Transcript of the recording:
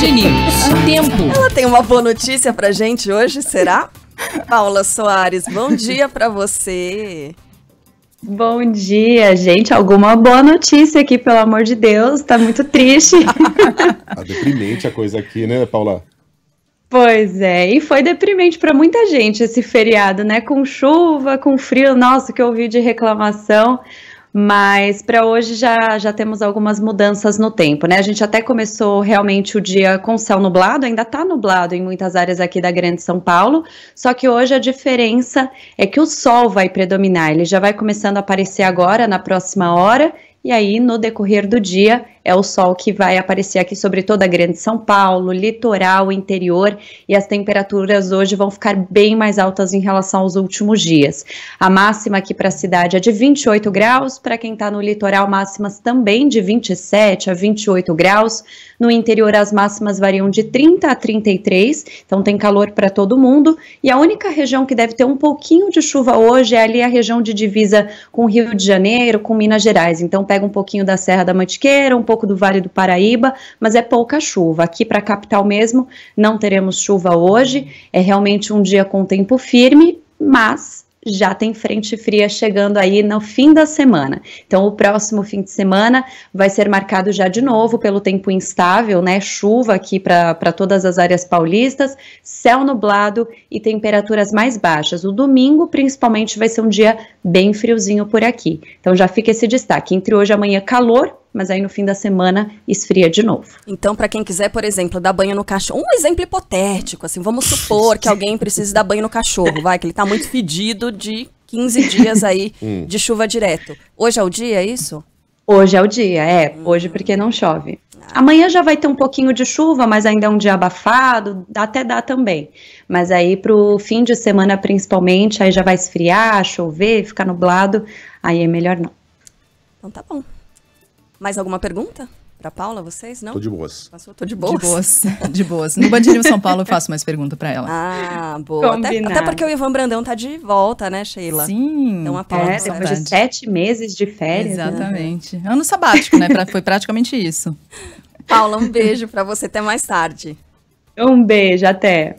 Band News. Tempo. Ela tem uma boa notícia pra gente hoje, será? Paula Soares, bom dia para você. Bom dia, gente. Alguma boa notícia aqui, pelo amor de Deus. Tá muito triste. tá deprimente a coisa aqui, né, Paula? Pois é, e foi deprimente para muita gente esse feriado, né? Com chuva, com frio, nossa, que eu ouvi de reclamação. Mas para hoje já, já temos algumas mudanças no tempo, né? A gente até começou realmente o dia com céu nublado, ainda está nublado em muitas áreas aqui da Grande São Paulo, só que hoje a diferença é que o sol vai predominar, ele já vai começando a aparecer agora na próxima hora e aí no decorrer do dia é o sol que vai aparecer aqui sobre toda a grande São Paulo, litoral, interior, e as temperaturas hoje vão ficar bem mais altas em relação aos últimos dias. A máxima aqui para a cidade é de 28 graus, para quem está no litoral, máximas também de 27 a 28 graus. No interior, as máximas variam de 30 a 33, então tem calor para todo mundo. E a única região que deve ter um pouquinho de chuva hoje é ali a região de divisa com Rio de Janeiro, com Minas Gerais. Então, pega um pouquinho da Serra da Mantiqueira, um pouco do Vale do Paraíba, mas é pouca chuva. Aqui para a capital mesmo não teremos chuva hoje, é realmente um dia com tempo firme, mas já tem frente fria chegando aí no fim da semana. Então, o próximo fim de semana vai ser marcado já de novo pelo tempo instável, né? Chuva aqui para todas as áreas paulistas, céu nublado e temperaturas mais baixas. O domingo, principalmente, vai ser um dia bem friozinho por aqui. Então, já fica esse destaque. Entre hoje e amanhã, calor mas aí no fim da semana esfria de novo. Então, para quem quiser, por exemplo, dar banho no cachorro, um exemplo hipotético, assim, vamos supor que alguém precise dar banho no cachorro, vai, que ele tá muito fedido de 15 dias aí hum. de chuva direto. Hoje é o dia, é isso? Hoje é o dia, é. Hum. Hoje porque não chove. Ah. Amanhã já vai ter um pouquinho de chuva, mas ainda é um dia abafado, até dá também. Mas aí pro fim de semana principalmente, aí já vai esfriar, chover, ficar nublado, aí é melhor não. Então tá bom. Mais alguma pergunta? para Paula, vocês não? Tô de boas. Passou? Tô de boas? De boas. de boas. No Bandirinho São Paulo eu faço mais pergunta para ela. Ah, boa. Até, até, porque o Ivan Brandão tá de volta, né, Sheila? Sim. Então a Paula é, depois de sete meses de férias. Né? Exatamente. Né? Ano sabático, né? Pra, foi praticamente isso. Paula, um beijo para você. Até mais tarde. Um beijo. Até.